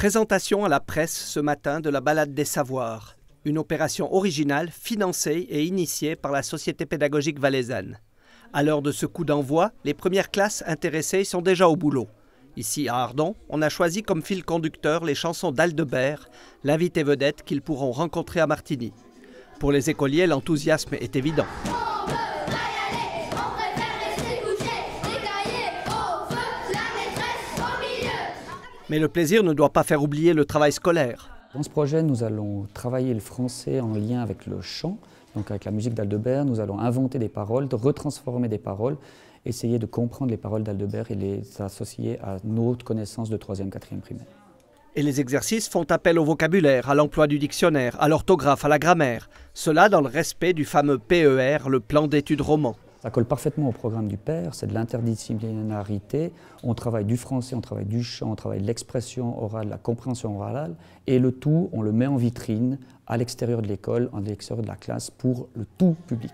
Présentation à la presse ce matin de la Balade des Savoirs, une opération originale financée et initiée par la Société pédagogique valaisanne. À l'heure de ce coup d'envoi, les premières classes intéressées sont déjà au boulot. Ici à Ardon, on a choisi comme fil conducteur les chansons d'Aldebert, l'invité vedette qu'ils pourront rencontrer à Martigny. Pour les écoliers, l'enthousiasme est évident. Mais le plaisir ne doit pas faire oublier le travail scolaire. Dans ce projet, nous allons travailler le français en lien avec le chant, donc avec la musique d'Aldebert. Nous allons inventer des paroles, de retransformer des paroles, essayer de comprendre les paroles d'Aldebert et les associer à notre connaissance de 3e, 4e primaire. Et les exercices font appel au vocabulaire, à l'emploi du dictionnaire, à l'orthographe, à la grammaire. Cela dans le respect du fameux PER, le plan d'études roman. Ça colle parfaitement au programme du père, c'est de l'interdisciplinarité. On travaille du français, on travaille du chant, on travaille l'expression orale, la compréhension orale, et le tout, on le met en vitrine à l'extérieur de l'école, à l'extérieur de la classe, pour le tout public.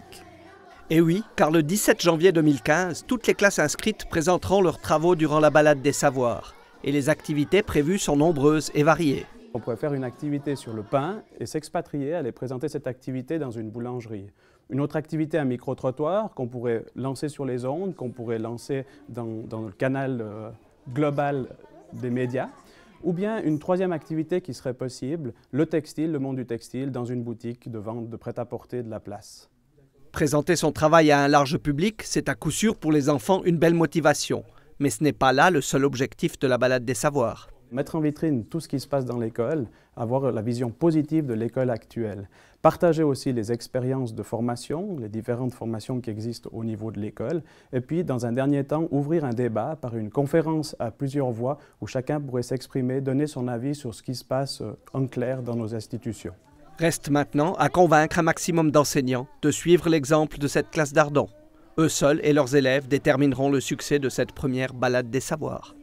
Et oui, car le 17 janvier 2015, toutes les classes inscrites présenteront leurs travaux durant la balade des savoirs. Et les activités prévues sont nombreuses et variées. On pourrait faire une activité sur le pain et s'expatrier, aller présenter cette activité dans une boulangerie. Une autre activité, un micro-trottoir qu'on pourrait lancer sur les ondes, qu'on pourrait lancer dans, le canal euh, global des médias. Ou bien une troisième activité qui serait possible, le textile, le monde du textile, dans une boutique de vente de prêt-à-porter de la place. Présenter son travail à un large public, c'est à coup sûr pour les enfants une belle motivation. Mais ce n'est pas là le seul objectif de la balade des savoirs. Mettre en vitrine tout ce qui se passe dans l'école, avoir la vision positive de l'école actuelle. Partager aussi les expériences de formation, les différentes formations qui existent au niveau de l'école. Et puis, dans un dernier temps, ouvrir un débat par une conférence à plusieurs voix où chacun pourrait s'exprimer, donner son avis sur ce qui se passe euh, en clair dans nos institutions. Reste maintenant à convaincre un maximum d'enseignants de suivre l'exemple de cette classe d'Ardon. Eux seuls et leurs élèves détermineront le succès de cette première balade des savoirs.